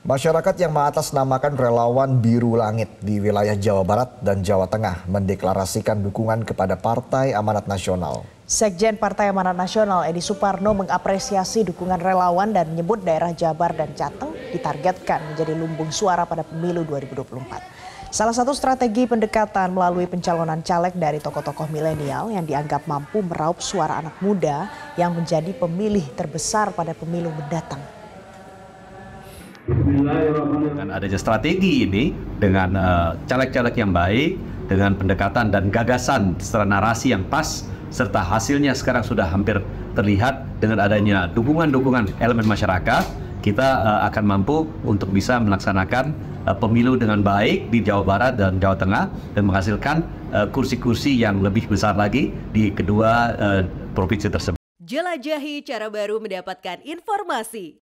Masyarakat yang mengatasnamakan relawan Biru Langit di wilayah Jawa Barat dan Jawa Tengah mendeklarasikan dukungan kepada Partai Amanat Nasional. Sekjen Partai Amanat Nasional Edi Suparno mengapresiasi dukungan relawan dan menyebut daerah Jabar dan Jateng ditargetkan menjadi lumbung suara pada pemilu 2024. Salah satu strategi pendekatan melalui pencalonan caleg dari tokoh-tokoh milenial yang dianggap mampu meraup suara anak muda yang menjadi pemilih terbesar pada pemilu mendatang. Dengan adanya strategi ini, dengan eh, caleg-caleg uh, yang baik, dengan pendekatan dan gagasan secara narasi yang pas, serta hasilnya sekarang sudah hampir terlihat dengan adanya dukungan-dukungan elemen masyarakat, kita uh, akan mampu untuk bisa melaksanakan uh, pemilu dengan baik di Jawa Barat dan Jawa Tengah dan menghasilkan kursi-kursi uh, yang lebih besar lagi di kedua uh, provinsi tersebut. Jelajahi cara baru mendapatkan informasi.